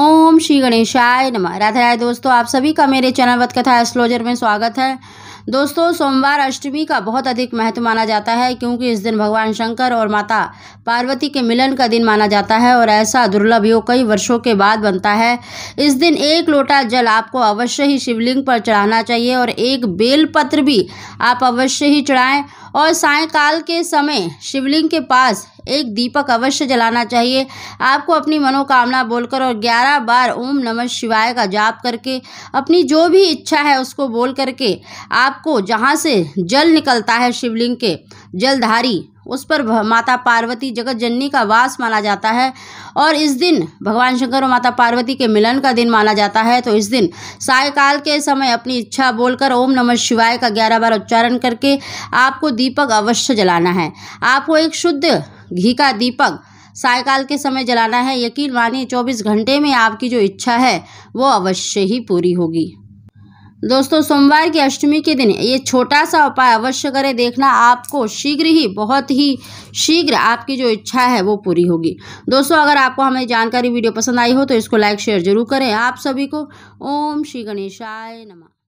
ओम श्री गणेशाय नमः राधे राय दोस्तों आप सभी का मेरे चैनल वत कथा एस्ट्रोलॉजर में स्वागत है दोस्तों सोमवार अष्टमी का बहुत अधिक महत्व माना जाता है क्योंकि इस दिन भगवान शंकर और माता पार्वती के मिलन का दिन माना जाता है और ऐसा दुर्लभ योग कई वर्षों के बाद बनता है इस दिन एक लोटा जल आपको अवश्य ही शिवलिंग पर चढ़ाना चाहिए और एक बेलपत्र भी आप अवश्य ही चढ़ाएँ और सायकाल के समय शिवलिंग के पास एक दीपक अवश्य जलाना चाहिए आपको अपनी मनोकामना बोलकर और ग्यारह बार ओम नमः शिवाय का जाप करके अपनी जो भी इच्छा है उसको बोल करके आपको जहाँ से जल निकलता है शिवलिंग के जलधारी उस पर माता पार्वती जगत जननी का वास माना जाता है और इस दिन भगवान शंकर और माता पार्वती के मिलन का दिन माना जाता है तो इस दिन सायकाल के समय अपनी इच्छा बोलकर ओम नमः शिवाय का ग्यारह बार उच्चारण करके आपको दीपक अवश्य जलाना है आपको एक शुद्ध घी का दीपक सायकाल के समय जलाना है यकीन मानिए 24 घंटे में आपकी जो इच्छा है वो अवश्य ही पूरी होगी दोस्तों सोमवार की अष्टमी के दिन ये छोटा सा उपाय अवश्य करें देखना आपको शीघ्र ही बहुत ही शीघ्र आपकी जो इच्छा है वो पूरी होगी दोस्तों अगर आपको हमें जानकारी वीडियो पसंद आई हो तो इसको लाइक शेयर जरूर करें आप सभी को ओम श्री गणेशाय नमः